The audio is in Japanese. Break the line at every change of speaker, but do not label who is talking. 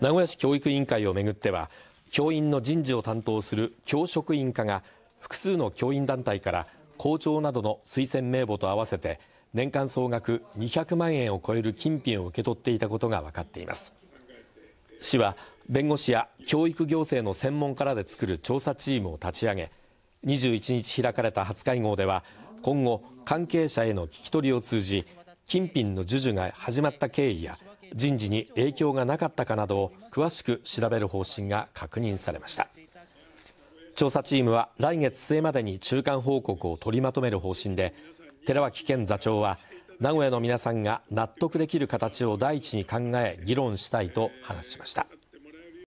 名古屋市教育委員会をめぐっては教員の人事を担当する教職員課が複数の教員団体から校長などの推薦名簿と合わせて年間総額200万円を超える金品を受け取っていたことが分かっています市は弁護士や教育行政の専門家らで作る調査チームを立ち上げ21日開かれた初会合では今後関係者への聞き取りを通じ金品の授受が始まった経緯や人事に影響がなかったかなど詳しく調べる方針が確認されました調査チームは来月末までに中間報告を取りまとめる方針で寺脇健座長は名古屋の皆さんが納得できる形を第一に考え議論したいと話しました